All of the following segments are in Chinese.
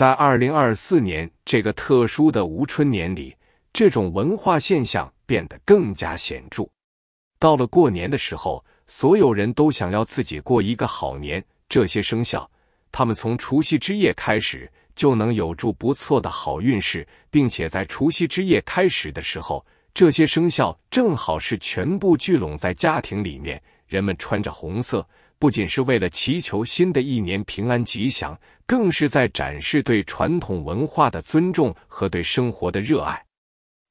在二零二四年这个特殊的无春年里，这种文化现象变得更加显著。到了过年的时候，所有人都想要自己过一个好年。这些生肖，他们从除夕之夜开始就能有助不错的好运势，并且在除夕之夜开始的时候，这些生肖正好是全部聚拢在家庭里面，人们穿着红色。不仅是为了祈求新的一年平安吉祥，更是在展示对传统文化的尊重和对生活的热爱。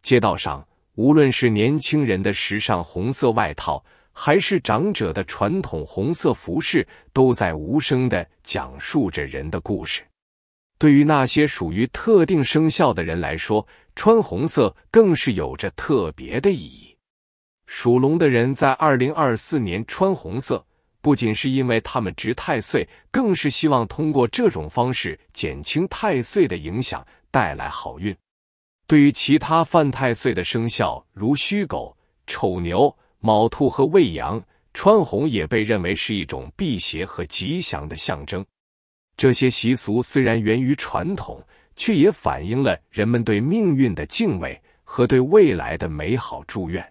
街道上，无论是年轻人的时尚红色外套，还是长者的传统红色服饰，都在无声的讲述着人的故事。对于那些属于特定生肖的人来说，穿红色更是有着特别的意义。属龙的人在2024年穿红色。不仅是因为他们值太岁，更是希望通过这种方式减轻太岁的影响，带来好运。对于其他犯太岁的生肖，如戌狗、丑牛、卯兔和未羊，穿红也被认为是一种辟邪和吉祥的象征。这些习俗虽然源于传统，却也反映了人们对命运的敬畏和对未来的美好祝愿。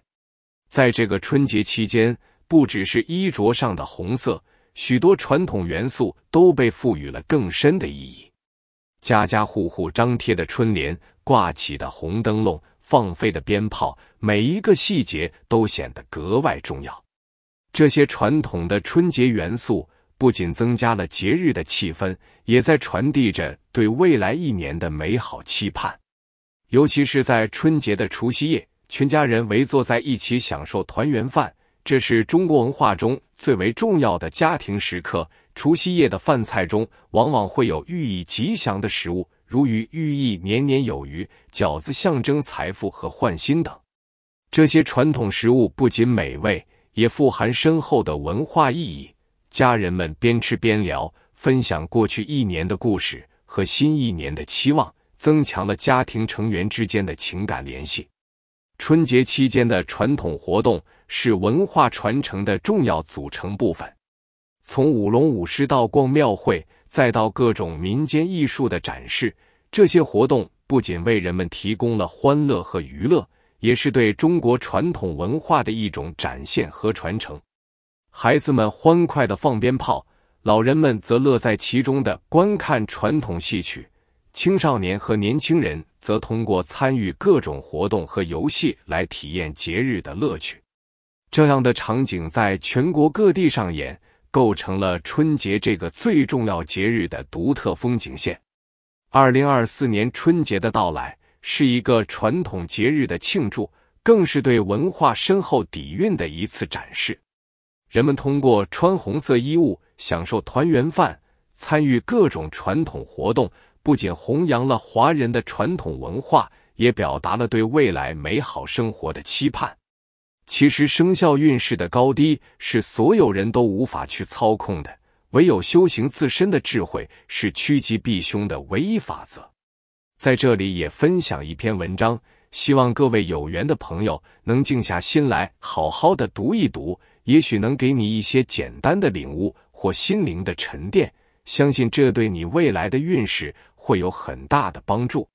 在这个春节期间。不只是衣着上的红色，许多传统元素都被赋予了更深的意义。家家户户张贴的春联、挂起的红灯笼、放飞的鞭炮，每一个细节都显得格外重要。这些传统的春节元素不仅增加了节日的气氛，也在传递着对未来一年的美好期盼。尤其是在春节的除夕夜，全家人围坐在一起，享受团圆饭。这是中国文化中最为重要的家庭时刻。除夕夜的饭菜中往往会有寓意吉祥的食物，如鱼寓意年年有余，饺子象征财富和换新等。这些传统食物不仅美味，也富含深厚的文化意义。家人们边吃边聊，分享过去一年的故事和新一年的期望，增强了家庭成员之间的情感联系。春节期间的传统活动是文化传承的重要组成部分。从舞龙舞狮到逛庙会，再到各种民间艺术的展示，这些活动不仅为人们提供了欢乐和娱乐，也是对中国传统文化的一种展现和传承。孩子们欢快的放鞭炮，老人们则乐在其中的观看传统戏曲。青少年和年轻人则通过参与各种活动和游戏来体验节日的乐趣。这样的场景在全国各地上演，构成了春节这个最重要节日的独特风景线。二零二四年春节的到来，是一个传统节日的庆祝，更是对文化深厚底蕴的一次展示。人们通过穿红色衣物，享受团圆饭，参与各种传统活动。不仅弘扬了华人的传统文化，也表达了对未来美好生活的期盼。其实生肖运势的高低是所有人都无法去操控的，唯有修行自身的智慧是趋吉避凶的唯一法则。在这里也分享一篇文章，希望各位有缘的朋友能静下心来好好的读一读，也许能给你一些简单的领悟或心灵的沉淀。相信这对你未来的运势。会有很大的帮助。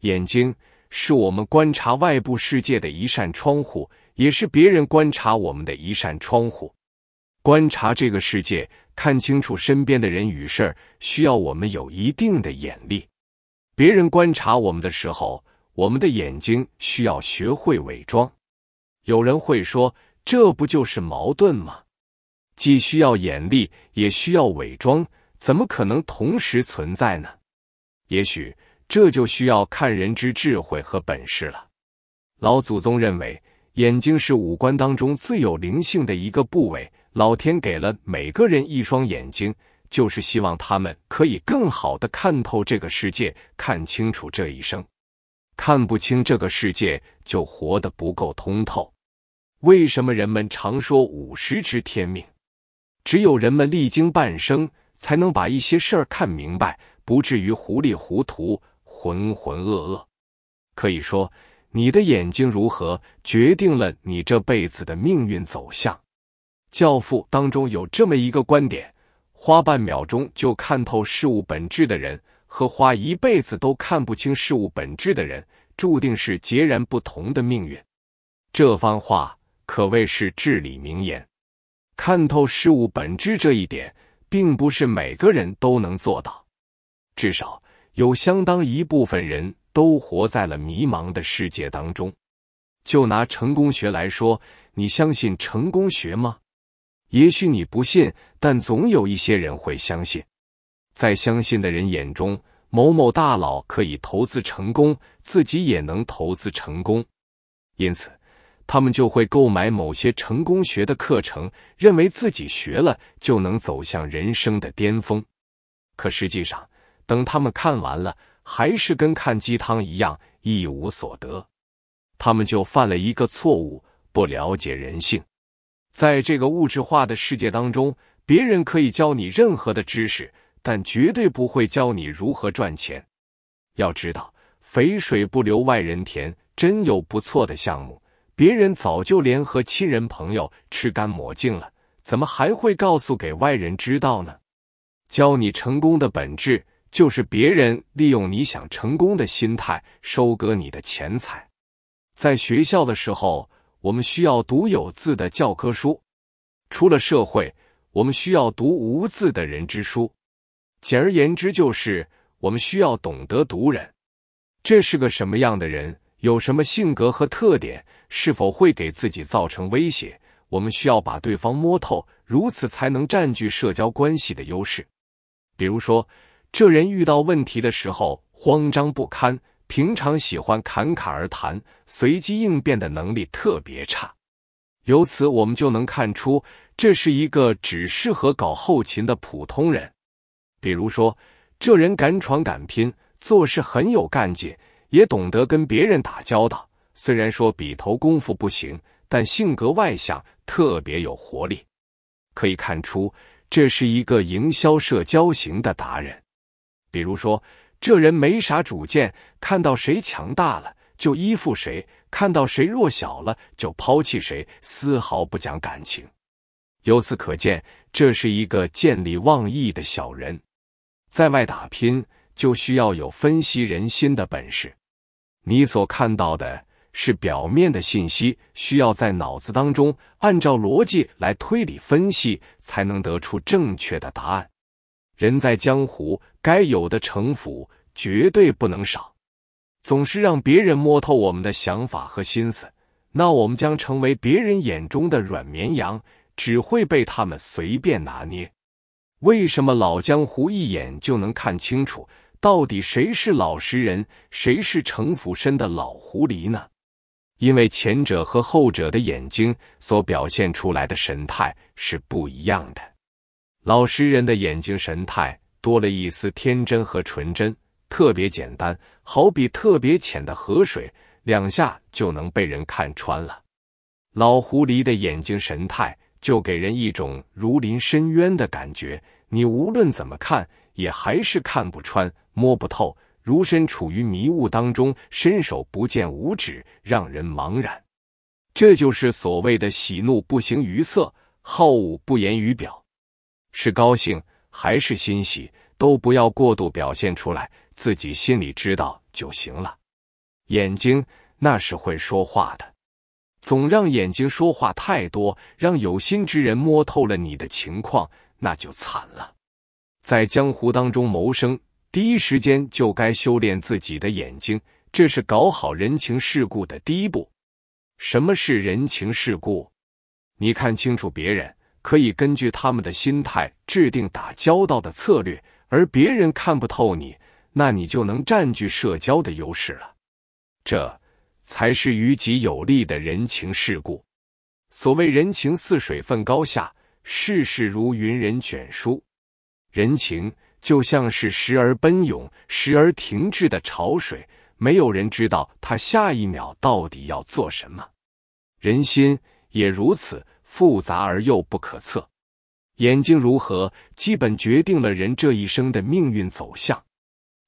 眼睛是我们观察外部世界的一扇窗户，也是别人观察我们的一扇窗户。观察这个世界，看清楚身边的人与事儿，需要我们有一定的眼力。别人观察我们的时候，我们的眼睛需要学会伪装。有人会说，这不就是矛盾吗？既需要眼力，也需要伪装，怎么可能同时存在呢？也许这就需要看人之智慧和本事了。老祖宗认为，眼睛是五官当中最有灵性的一个部位。老天给了每个人一双眼睛，就是希望他们可以更好的看透这个世界，看清楚这一生。看不清这个世界，就活得不够通透。为什么人们常说五十知天命？只有人们历经半生，才能把一些事儿看明白。不至于糊里糊涂、浑浑噩噩。可以说，你的眼睛如何，决定了你这辈子的命运走向。《教父》当中有这么一个观点：花半秒钟就看透事物本质的人，和花一辈子都看不清事物本质的人，注定是截然不同的命运。这番话可谓是至理名言。看透事物本质这一点，并不是每个人都能做到。至少有相当一部分人都活在了迷茫的世界当中。就拿成功学来说，你相信成功学吗？也许你不信，但总有一些人会相信。在相信的人眼中，某某大佬可以投资成功，自己也能投资成功，因此他们就会购买某些成功学的课程，认为自己学了就能走向人生的巅峰。可实际上，等他们看完了，还是跟看鸡汤一样，一无所得。他们就犯了一个错误，不了解人性。在这个物质化的世界当中，别人可以教你任何的知识，但绝对不会教你如何赚钱。要知道，肥水不流外人田。真有不错的项目，别人早就联合亲人朋友吃干抹净了，怎么还会告诉给外人知道呢？教你成功的本质。就是别人利用你想成功的心态收割你的钱财。在学校的时候，我们需要读有字的教科书；出了社会，我们需要读无字的人之书。简而言之，就是我们需要懂得读人。这是个什么样的人？有什么性格和特点？是否会给自己造成威胁？我们需要把对方摸透，如此才能占据社交关系的优势。比如说。这人遇到问题的时候慌张不堪，平常喜欢侃侃而谈，随机应变的能力特别差。由此我们就能看出，这是一个只适合搞后勤的普通人。比如说，这人敢闯敢拼，做事很有干劲，也懂得跟别人打交道。虽然说笔头功夫不行，但性格外向，特别有活力。可以看出，这是一个营销社交型的达人。比如说，这人没啥主见，看到谁强大了就依附谁，看到谁弱小了就抛弃谁，丝毫不讲感情。由此可见，这是一个见利忘义的小人。在外打拼，就需要有分析人心的本事。你所看到的是表面的信息，需要在脑子当中按照逻辑来推理分析，才能得出正确的答案。人在江湖。该有的城府绝对不能少，总是让别人摸透我们的想法和心思，那我们将成为别人眼中的软绵羊，只会被他们随便拿捏。为什么老江湖一眼就能看清楚到底谁是老实人，谁是城府深的老狐狸呢？因为前者和后者的眼睛所表现出来的神态是不一样的。老实人的眼睛神态。多了一丝天真和纯真，特别简单，好比特别浅的河水，两下就能被人看穿了。老狐狸的眼睛神态，就给人一种如临深渊的感觉。你无论怎么看，也还是看不穿、摸不透，如身处于迷雾当中，伸手不见五指，让人茫然。这就是所谓的喜怒不形于色，好恶不言于表，是高兴。还是欣喜，都不要过度表现出来，自己心里知道就行了。眼睛那是会说话的，总让眼睛说话太多，让有心之人摸透了你的情况，那就惨了。在江湖当中谋生，第一时间就该修炼自己的眼睛，这是搞好人情世故的第一步。什么是人情世故？你看清楚别人。可以根据他们的心态制定打交道的策略，而别人看不透你，那你就能占据社交的优势了。这才是于己有利的人情世故。所谓“人情似水，分高下；世事如云，人卷舒”。人情就像是时而奔涌、时而停滞的潮水，没有人知道他下一秒到底要做什么。人心也如此。复杂而又不可测，眼睛如何，基本决定了人这一生的命运走向。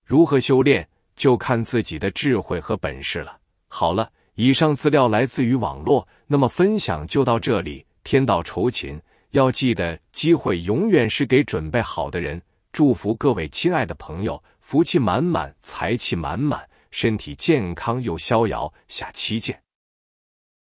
如何修炼，就看自己的智慧和本事了。好了，以上资料来自于网络，那么分享就到这里。天道酬勤，要记得，机会永远是给准备好的人。祝福各位亲爱的朋友，福气满满，财气满满，身体健康又逍遥。下期见。